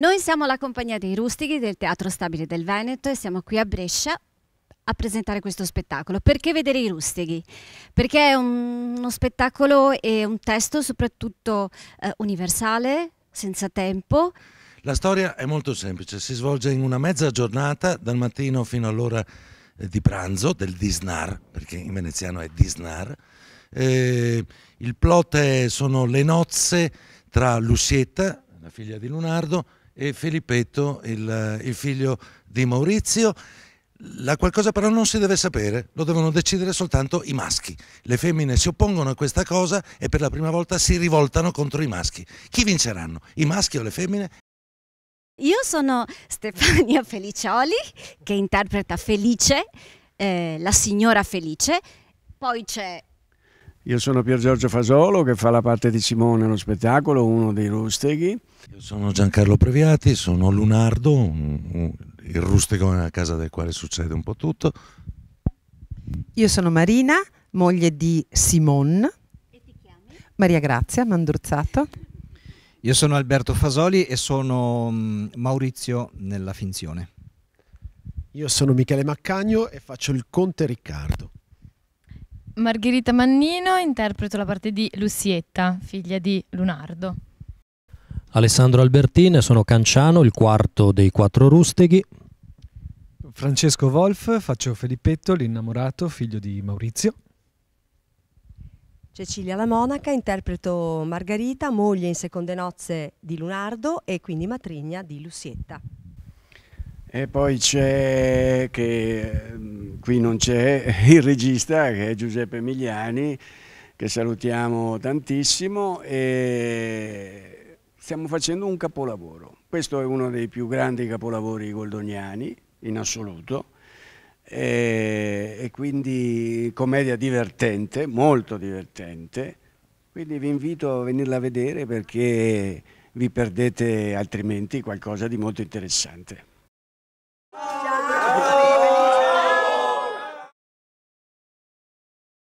Noi siamo la compagnia dei Rustichi del Teatro Stabile del Veneto e siamo qui a Brescia a presentare questo spettacolo. Perché vedere i Rustichi? Perché è un, uno spettacolo e un testo soprattutto eh, universale, senza tempo. La storia è molto semplice, si svolge in una mezza giornata, dal mattino fino all'ora eh, di pranzo, del disnar, perché in veneziano è disnar. Eh, il plot è, sono le nozze tra Lucietta, la figlia di Lunardo, e Filippetto, il, il figlio di Maurizio. La qualcosa però non si deve sapere, lo devono decidere soltanto i maschi. Le femmine si oppongono a questa cosa e per la prima volta si rivoltano contro i maschi. Chi vinceranno? I maschi o le femmine? Io sono Stefania Felicioli che interpreta Felice, eh, la signora Felice. Poi c'è io sono Pier Giorgio Fasolo che fa la parte di Simone allo spettacolo, uno dei rusteghi. Io sono Giancarlo Previati, sono Lunardo, il rustico nella casa del quale succede un po' tutto. Io sono Marina, moglie di Simone. Maria Grazia Mandruzzato. Io sono Alberto Fasoli e sono mm, Maurizio nella finzione. Io sono Michele Maccagno e faccio il Conte Riccardo. Margherita Mannino, interpreto la parte di Lucietta, figlia di Lunardo. Alessandro Albertine, sono Canciano, il quarto dei quattro rusteghi. Francesco Wolf, faccio Felippetto, l'innamorato, figlio di Maurizio. Cecilia la monaca, interpreto Margherita, moglie in seconde nozze di Lunardo e quindi matrigna di Lucietta. E poi c'è, che mm, qui non c'è, il regista che è Giuseppe Migliani, che salutiamo tantissimo e stiamo facendo un capolavoro. Questo è uno dei più grandi capolavori goldoniani in assoluto e, e quindi commedia divertente, molto divertente. Quindi vi invito a venirla a vedere perché vi perdete altrimenti qualcosa di molto interessante.